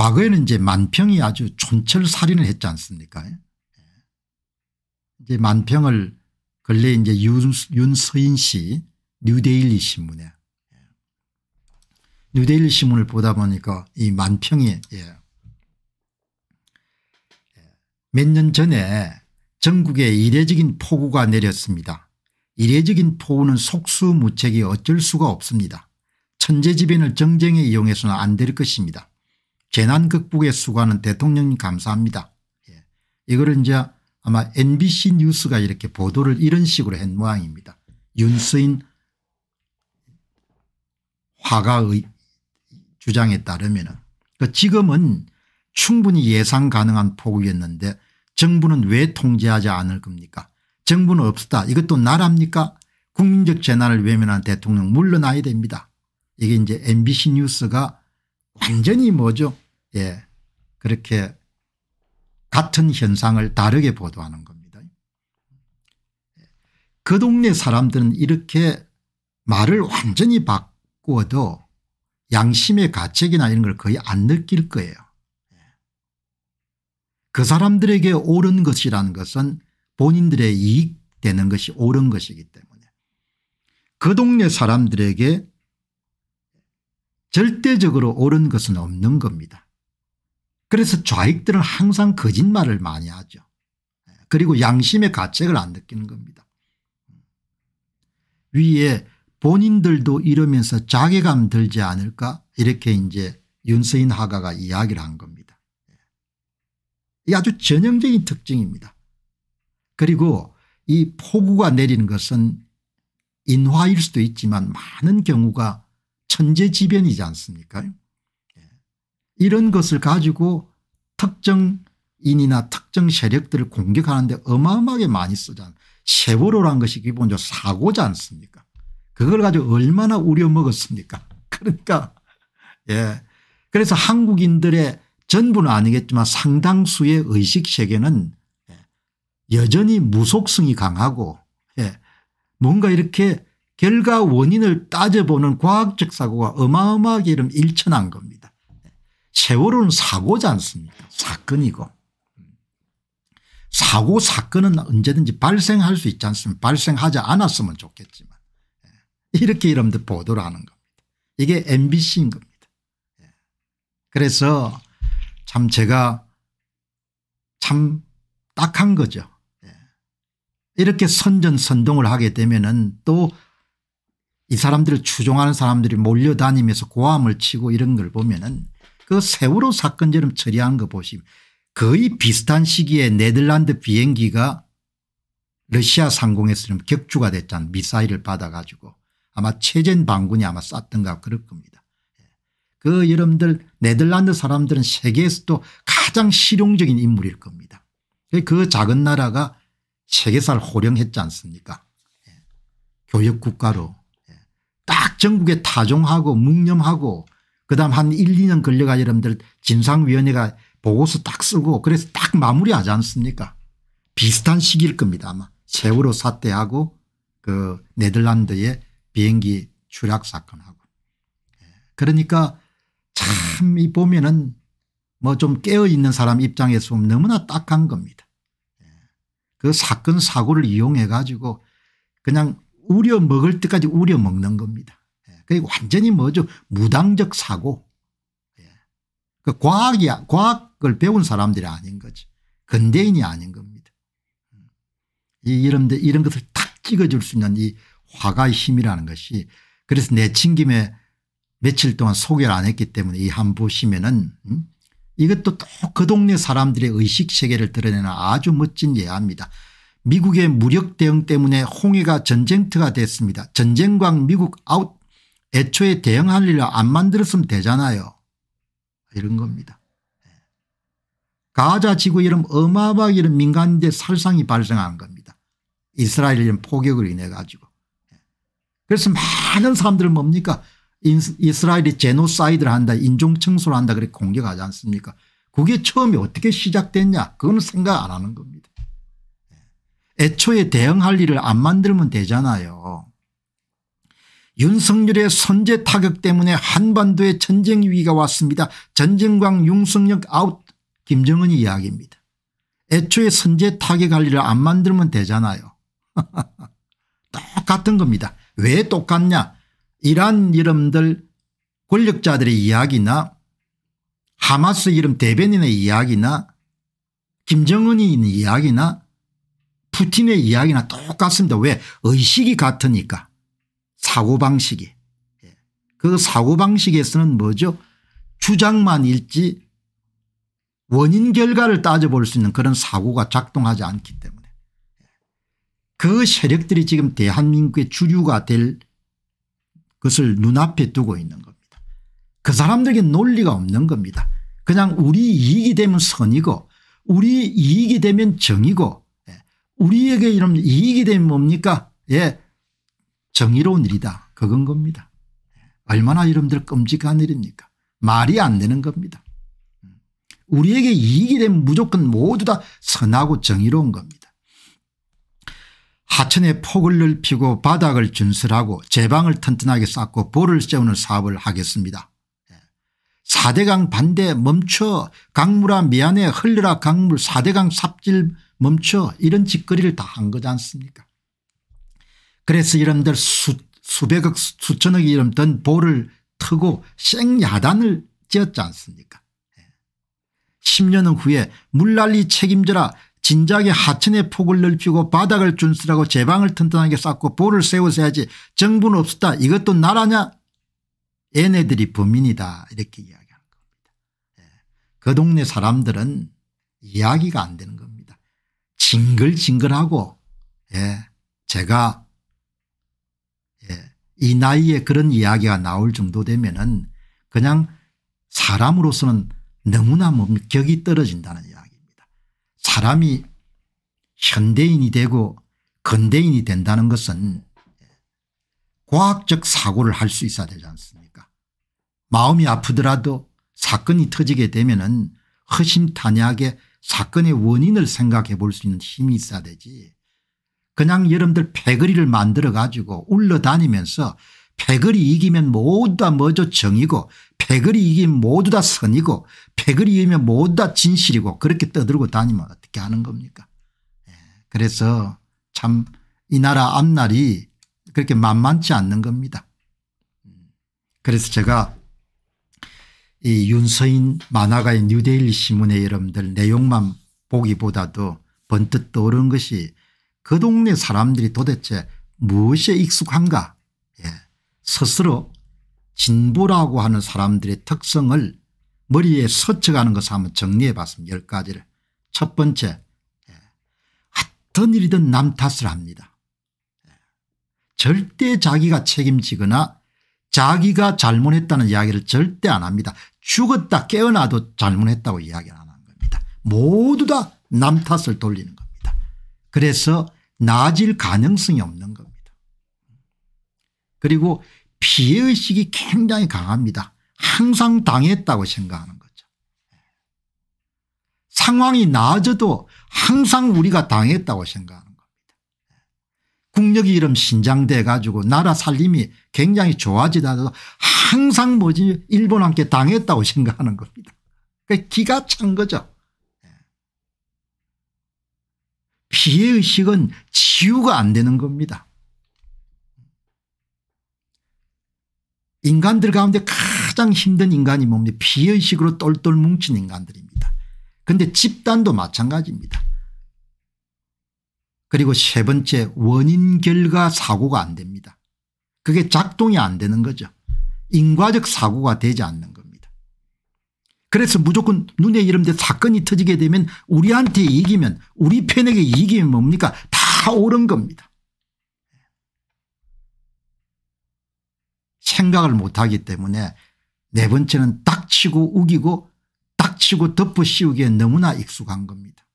과거에는 이제 만평이 아주 촌철살인을 했지 않습니까? 예. 이제 만평을 근래 이제 윤, 윤서인 씨 뉴데일리 신문에 예. 뉴데일리 신문을 보다 보니까 이 만평이 예. 예. 몇년 전에 전국에 이례적인 폭우가 내렸습니다. 이례적인 폭우는 속수무책이 어쩔 수가 없습니다. 천재지변을 정쟁에 이용해서는 안 될 것입니다. 재난 극복에 수고하는 대통령님 감사합니다. 예. 이거를 이제 아마 MBC 뉴스가 이렇게 보도를 이런 식으로 한 모양입니다. 윤수인 화가의 주장에 따르면 그 지금은 충분히 예상 가능한 폭우였는데 정부는 왜 통제하지 않을 겁니까 정부는 없다 이것도 나라입니까 국민적 재난을 외면한 대통령 물러나야 됩니다. 이게 이제 MBC 뉴스가 완전히 뭐죠 예 그렇게 같은 현상을 다르게 보도하는 겁니다. 그 동네 사람들은 이렇게 말을 완전히 바꾸어도 양심의 가책이나 이런 걸 거의 안 느낄 거예요. 그 사람들에게 옳은 것이라는 것은 본인들의 이익되는 것이 옳은 것이기 때문에 그 동네 사람들에게 절대적으로 옳은 것은 없는 겁니다. 그래서 좌익들은 항상 거짓말을 많이 하죠. 그리고 양심의 가책을 안 느끼는 겁니다. 위에 본인들도 이러면서 자괴감 들지 않을까 이렇게 이제 윤서인 하가가 이야기를 한 겁니다. 이 아주 전형적인 특징입니다. 그리고 이 폭우가 내리는 것은 인화일 수도 있지만 많은 경우가 천재지변이지 않습니까 예. 이런 것을 가지고 특정인이나 특정 세력들을 공격하는데 어마어마하게 많이 쓰잖아요. 세월호란 것이 기본적으로 사고지 않습니까 그걸 가지고 얼마나 우려먹었습니까 그러니까 예 그래서 한국인들의 전부는 아니겠지만 상당수의 의식세계는 예, 여전히 무속성이 강하고 예 뭔가 이렇게 결과 원인을 따져보는 과학적 사고가 어마어마하게 이런 일천한 겁니다. 세월호 사고지 않습니까 사건이고 사고 사건은 언제든지 발생할 수 있지 않습니까 발생하지 않았으면 좋겠지만 이렇게 여러분들 보도를 하는 겁니다. 이게 mbc인 겁니다. 그래서 참 제가 참 딱한 거죠. 이렇게 선전선동을 하게 되면 또이 사람들을 추종하는 사람들이 몰려다니면서 고함을 치고 이런 걸 보면은 그 세월호 사건처럼 처리한 거 보시면 거의 비슷한 시기에 네덜란드 비행기가 러시아 상공에서 격주가 됐잖아요. 미사일을 받아가지고 아마 체젠 방군이 아마 쐈던가 그럴 겁니다. 예. 그 여러분들 네덜란드 사람들은 세계에서도 가장 실용적인 인물일 겁니다. 그 작은 나라가 세계사를 호령했지 않습니까 예. 교역국가로 전국에 타종하고 묵념하고 그다음 한 1, 2년 걸려가 여러분들 진상위원회가 보고서 딱 쓰고 그래서 딱 마무리하지 않습니까 비슷한 시기일 겁니다 아마 세월호 사태하고 그 네덜란드의 비행기 추락 사건하고 예. 그러니까 참 이 보면은 뭐 좀 깨어있는 사람 입장에서 보면 너무나 딱한 겁니다. 예. 그 사건 사고를 이용해 가지고 그냥 우려 먹을 때까지 우려 먹는 겁니다. 그게 완전히 뭐죠 무당적 사고 예. 그 과학이 과학을 배운 사람들이 아닌 거지 근대인이 아닌 겁니다. 이 이런 이런 것을 탁 찍어줄 수 있는 이 화가의 힘이라는 것이 그래서 내친김에 며칠 동안 소개를 안 했기 때문에 이 한 보시면은 음? 이것도 또그 동네 사람들의 의식 세계를 드러내는 아주 멋진 예화니다 미국의 무력 대응 때문에 홍해가 전쟁터가 됐습니다. 전쟁광 미국 아웃 애초에 대응할 일을 안 만들었으면 되잖아요. 이런 겁니다. 가자 지구 이런 어마어마하게 이런 민간인들 살상이 발생한 겁니다. 이스라엘 이런 포격을 인해 가지고. 그래서 많은 사람들은 뭡니까 이스라엘이 제노사이드를 한다 인종청소를 한다 그렇게 공격하지 않습니까 그게 처음에 어떻게 시작됐냐 그건 생각 안 하는 겁니다. 애초에 대응할 일을 안 만들면 되잖아요. 윤석열의 선제 타격 때문에 한반도에 전쟁 위기가 왔습니다. 전쟁광 윤석열 아웃 김정은이 이야기입니다. 애초에 선제 타격 관리를 안 만들면 되잖아요. 똑같은 겁니다. 왜 똑같냐 이란 이름들 권력자들의 이야기나 하마스 이름 대변인의 이야기나 김정은이 이야기나 푸틴의 이야기나 똑같습니다. 왜 의식이 같으니까 사고방식이 예. 그 사고방식에서는 뭐죠 주장만 일지 원인 결과를 따져볼 수 있는 그런 사고가 작동하지 않기 때문에 예. 그 세력들이 지금 대한민국의 주류가 될 것을 눈앞에 두고 있는 겁니다. 그 사람들에게 논리가 없는 겁니다. 그냥 우리 이익이 되면 선이고 우리 이익이 되면 정이고 예. 우리에게 이런 이익이 되면 뭡니까 예 정의로운 일이다 그건 겁니다. 얼마나 여러분들 끔찍한 일입니까 말이 안 되는 겁니다. 우리에게 이익이 되면 무조건 모두 다 선하고 정의로운 겁니다. 하천에 폭을 넓히고 바닥을 준설하고 제방을 튼튼하게 쌓고 볼을 세우는 사업을 하겠습니다. 4대강 반대 멈춰 강물아 미안해 흘러라 강물 4대강 삽질 멈춰 이런 짓거리를 다 한 거지 않습니까 그래서 이름들 수, 수백억 수천억 이름 이든 보를 트고 생야단을 지었지 않습니까 10년 예. 후에 물난리 책임져라 진작에 하천의 폭을 넓히고 바닥을 준수라고 제방을 튼튼하게 쌓고 보를 세우셔야지 정부는 없었다 이것도 나라냐 얘네들이 범인이다 이렇게 이야기하는 겁니다. 예. 그 동네 사람들은 이야기가 안 되는 겁니다. 징글징글하고 예. 제가 이 나이에 그런 이야기가 나올 정도 되면 은 그냥 사람으로서는 너무나 뭐 격이 떨어진다는 이야기입니다. 사람이 현대인이 되고 근대인이 된다는 것은 과학적 사고를 할 수 있어야 되지 않습니까 마음이 아프더라도 사건이 터지게 되면 은 허심탄회하게 사건의 원인을 생각해 볼 수 있는 힘이 있어야 되지 그냥 여러분들 패거리를 만들어 가지고 울러다니면서 패거리 이기면 모두 다 뭐죠 정이고 패거리 이기면 모두 다 선이고 패거리 이기면 모두 다 진실이고 그렇게 떠들고 다니면 어떻게 하는 겁니까 예, 그래서 참 이 나라 앞날이 그렇게 만만치 않는 겁니다. 그래서 제가 이 윤서인 만화가의 뉴데일리 신문의 여러분들 내용만 보기보다도 번뜻 떠오른 것이 그 동네 사람들이 도대체 무엇에 익숙한가 예. 스스로 진보라고 하는 사람들의 특성을 머리에 서쳐가는 것을 한번 정리해 봤습니다. 열 가지를. 첫 번째 예. 어떤 일이든 남 탓을 합니다. 예. 절대 자기가 책임지거나 자기가 잘못했다는 이야기를 절대 안 합니다. 죽었다 깨어나도 잘못했다고 이야기를 안 하는 겁니다. 모두 다 남 탓을 돌리는 겁니다. 그래서 나아질 가능성이 없는 겁니다. 그리고 피해의식이 굉장히 강합니다. 항상 당했다고 생각하는 거죠. 상황이 나아져도 항상 우리가 당했다고 생각하는 겁니다. 국력이 이름 신장돼 가지고 나라 살림이 굉장히 좋아지다 하도 항상 뭐지 일본한테 당했다고 생각하는 겁니다. 그 기가 찬 거죠. 피해의식은 치유가 안 되는 겁니다. 인간들 가운데 가장 힘든 인간이 뭡니까 피의식으로 똘똘 뭉친 인간들입니다. 그런데 집단도 마찬가지입니다. 그리고 세 번째 원인 결과 사고가 안 됩니다. 그게 작동이 안 되는 거죠. 인과적 사고가 되지 않는 거. 그래서 무조건 눈에 이름대 사건이 터지게 되면 우리한테 이기면 우리 편에게 이기면 뭡니까 다 옳은 겁니다. 생각을 못하기 때문에 네 번째는 딱치고 우기고 딱치고 덮어 씌우기에 너무나 익숙한 겁니다.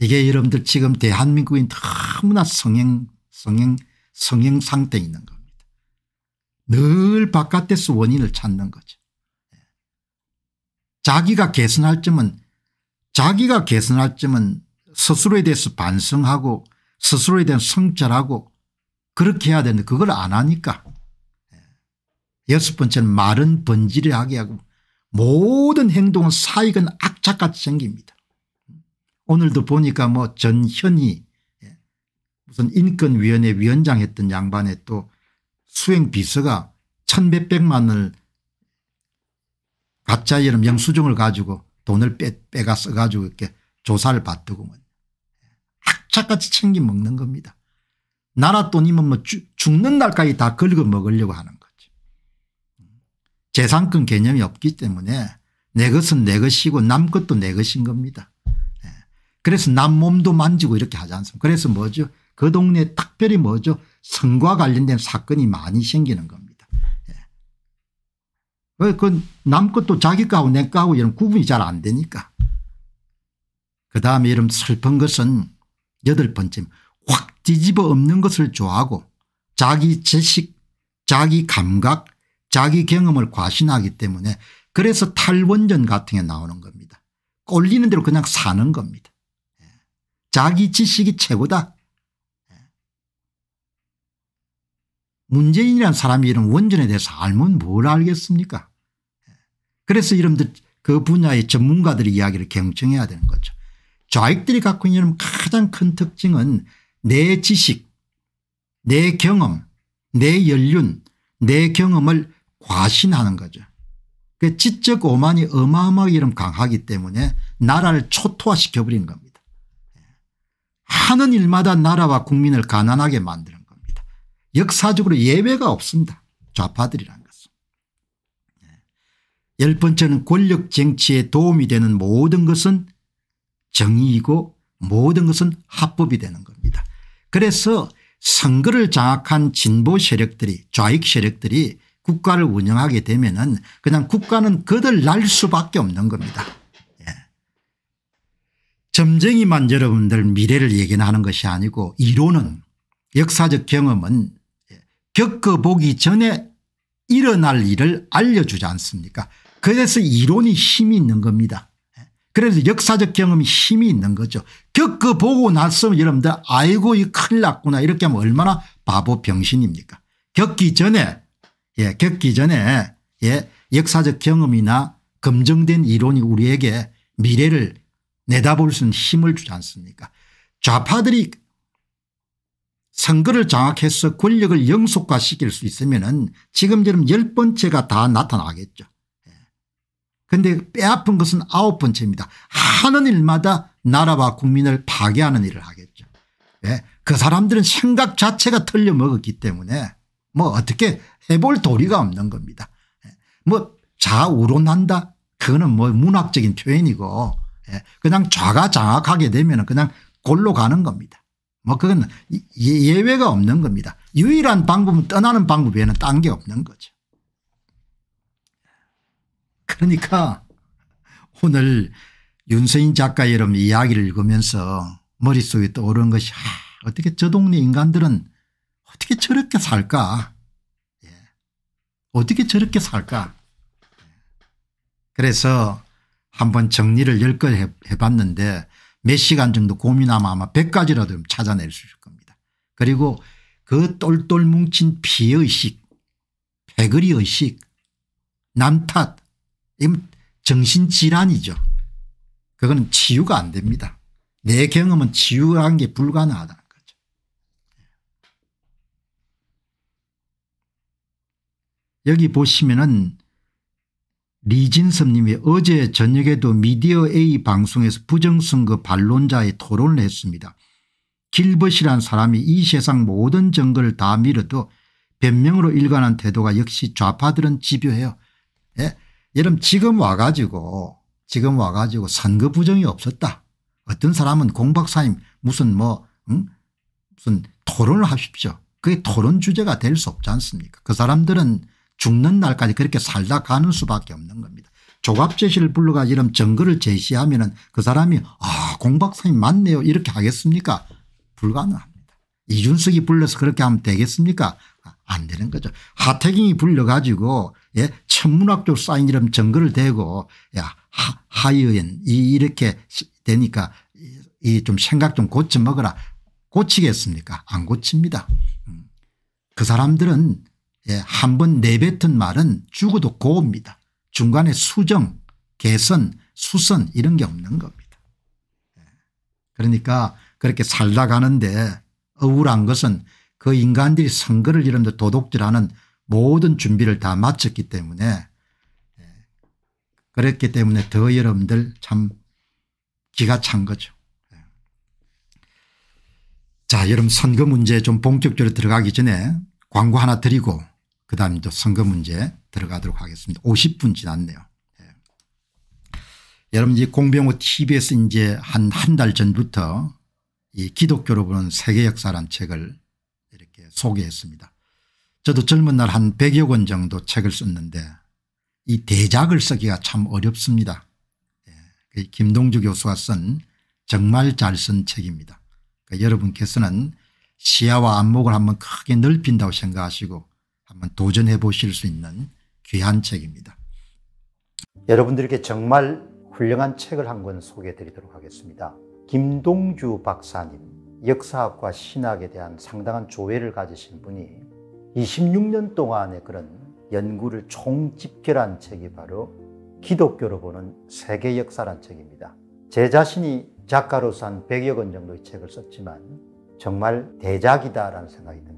이게 여러분들 지금 대한민국인 너무나 성행 성행 성행 상태 있는 겁니다. 늘 바깥에서 원인을 찾는 거죠. 자기가 개선할 점은 자기가 개선할 점은 스스로에 대해서 반성하고 스스로에 대한 성찰하고 그렇게 해야 되는데 그걸 안 하니까 여섯 번째는 말은 번지르하게 하고 모든 행동은 사익은 악착같이 생깁니다. 오늘도 보니까 뭐 전현희 무슨 인권위원회 위원장 했던 양반에 또 수행 비서가 천몇백만을 가짜 이름 영수증을 가지고 돈을 빼, 빼가 써가지고 이렇게 조사를 받더구먼. 악착같이 챙겨 먹는 겁니다. 나라 돈이면 뭐 주, 죽는 날까지 다 긁어 먹으려고 하는 거지. 재산권 개념이 없기 때문에 내 것은 내 것이고 남 것도 내 것인 겁니다. 예. 그래서 남 몸도 만지고 이렇게 하지 않습니까 그래서 뭐죠 그동네 특별히 뭐죠 성과 관련된 사건이 많이 생기는 겁니다. 예. 그남 것도 자기 거하고 내 거하고 이런 구분이 잘 안 되니까. 그 다음에 이런 슬픈 것은 여덟 번째 확 뒤집어 엎는 것을 좋아하고 자기 지식 자기 감각 자기 경험을 과신하기 때문에 그래서 탈원전 같은 게 나오는 겁니다. 꼴리는 대로 그냥 사는 겁니다. 예. 자기 지식이 최고다. 문재인이란 사람이 이런 원전에 대해서 알면 뭘 알겠습니까 그래서 이름들 그 분야의 전문가들의 이야기를 경청해야 되는 거죠. 좌익들이 갖고 있는 가장 큰 특징은 내 지식, 내 경험, 내 연륜, 내 경험을 과신하는 거죠. 그 지적 오만이 어마어마하게 이름 강하기 때문에 나라를 초토화시켜버리 겁니다. 하는 일마다 나라와 국민을 가난하게 만들어 역사적으로 예외가 없습니다. 좌파들이란 것은. 예. 열 번째는 권력 쟁취에 도움이 되는 모든 것은 정의이고 모든 것은 합법이 되는 겁니다. 그래서 선거를 장악한 진보 세력들이 좌익 세력들이 국가를 운영하게 되면 은 그냥 국가는 그들날 수밖에 없는 겁니다. 예. 점쟁이만 여러분들 미래를 예견하는 것이 아니고 이론은 역사적 경험은 겪어보기 전에 일어날 일을 알려주지 않습니까 그래서 이론이 힘이 있는 겁니다. 그래서 역사적 경험이 힘이 있는 거죠. 겪어보고 나서 여러분들 아이고 이 큰일 났구나 이렇게 하면 얼마나 바보 병신입니까 겪기 전에 예 겪기 전에 예 역사적 경험이나 검증된 이론이 우리에게 미래를 내다볼 수 있는 힘을 주지 않습니까 좌파들이 선거를 장악해서 권력을 영속화시킬 수 있으면 지금처럼 열 번째가 다 나타나겠죠. 그런데 예. 빼앗픈 것은 아홉 번째입니다. 하는 일마다 나라와 국민을 파괴하는 일을 하겠죠. 왜? 예. 그 사람들은 생각 자체가 틀려먹었기 때문에 뭐 어떻게 해볼 도리가 없는 겁니다. 예. 뭐 좌우론한다 그거는 뭐 문학적인 표현이고 그냥 좌가 장악하게 되면 그냥 골로 가는 겁니다. 뭐 그건 예, 예, 예외가 없는 겁니다. 유일한 방법은 떠나는 방법 외에는 딴 게 없는 거죠. 그러니까 오늘 윤서인 작가 여러분 이야기를 읽으면서 머릿속에 떠오른 것이 하, 아, 어떻게 저 동네 인간들은 어떻게 저렇게 살까 예. 어떻게 저렇게 살까 예. 그래서 한번 정리를 열 걸 해봤는데 몇 시간 정도 고민하면 아마 100가지라도 찾아낼 수 있을 겁니다. 그리고 그 똘똘 뭉친 피의식 패거리의식 남탓 정신질환이죠. 그건 치유가 안 됩니다. 내 경험은 치유한 게 불가능하다는 거죠. 예. 여기 보시면은 리진섭님이 어제 저녁에도 미디어 A 방송에서 부정선거 그 반론자의 토론을 했습니다. 길벗이란 사람이 이 세상 모든 정거를 다 밀어도 변명으로 일관한 태도가 역시 좌파들은 집요해요. 예? 여러분 지금 와가지고 지금 와가지고 선거 부정이 없었다. 어떤 사람은 공박사님 무슨 뭐 응? 무슨 토론을 하십시오. 그게 토론 주제가 될 수 없지 않습니까 그 사람들은 죽는 날까지 그렇게 살다 가는 수밖에 없는 겁니다. 조갑 제실를 불러가 이런 증거를 제시하면 은그 사람이 아 공박사님 맞네요 이렇게 하겠습니까 불가능합니다. 이준석이 불러서 그렇게 하면 되겠습니까 안 되는 거죠. 하태경이 불려가지고 예, 천문학적 사인 이름 증거를 대고 야 하, 이어엔이 이렇게 되니까 이 좀 생각 좀 고쳐 먹어라 고치겠습니까 안 고칩니다. 음. 그 사람들은 예, 한 번 내뱉은 말은 죽어도 고입니다. 중간에 수정, 개선, 수선 이런 게 없는 겁니다. 예. 그러니까 그렇게 살다 가는데 억울한 것은 그 인간들이 선거를 이름도 도둑질하는 모든 준비를 다 마쳤기 때문에 예. 그랬기 때문에 더 여러분들 참 기가 찬 거죠. 예. 자 여러분 선거 문제 좀 본격적으로 들어가기 전에 광고 하나 드리고 그다음에 또 선거 문제 들어가도록 하겠습니다. 50분 지났네요. 네. 여러분 이 공병호 tv에서 이제 한 한 달 전부터 이 기독교로 보는 세계 역사란 책을 이렇게 소개했습니다. 저도 젊은 날 한 100여 권 정도 책을 썼는데 이 대작을 쓰기가 참 어렵습니다. 예. 그 김동주 교수가 쓴 정말 잘 쓴 책입니다. 그러니까 여러분께서는 시야와 안목을 한번 크게 넓힌다고 생각하시고 한번 도전해 보실 수 있는 귀한 책입니다. 여러분들께 정말 훌륭한 책을 한 권 소개해 드리도록 하겠습니다. 김동주 박사님, 역사학과 신학에 대한 상당한 조회를 가지신 분이 26년 동안의 그런 연구를 총집결한 책이 바로 기독교로 보는 세계 역사란 책입니다. 제 자신이 작가로서 한 100여 권 정도의 책을 썼지만 정말 대작이다라는 생각이 듭니다.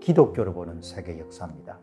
기독교를 보는 세계 역사입니다.